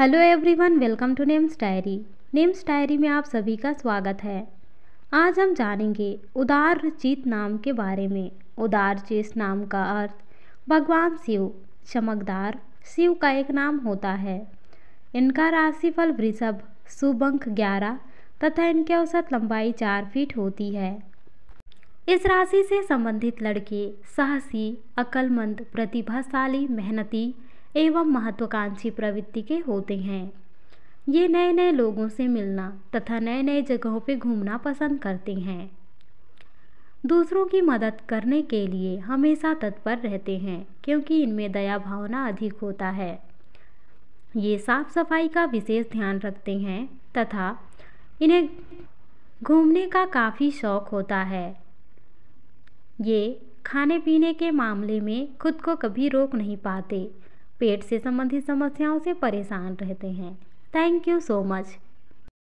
hello everyone welcome to names diary names diary में आप सभी का स्वागत है आज हम जानेंगे उदार चित नाम के बारे में उदार चित नाम का अर्थ भगवान शिव चमकदार शिव का एक नाम होता है इनका राशिफल वृषभ शुभंक ग्यारह तथा इनके औसत लंबाई चार फीट होती है इस राशि से संबंधित लड़के साहसी अकलमंद प्रतिभाशाली मेहनती एवं महत्वाकांक्षी प्रवृत्ति के होते हैं ये नए नए लोगों से मिलना तथा नए नए जगहों पर घूमना पसंद करते हैं दूसरों की मदद करने के लिए हमेशा तत्पर रहते हैं क्योंकि इनमें दया भावना अधिक होता है ये साफ सफाई का विशेष ध्यान रखते हैं तथा इन्हें घूमने का काफ़ी शौक होता है ये खाने पीने के मामले में खुद को कभी रोक नहीं पाते पेट से संबंधित समस्याओं से परेशान रहते हैं थैंक यू सो मच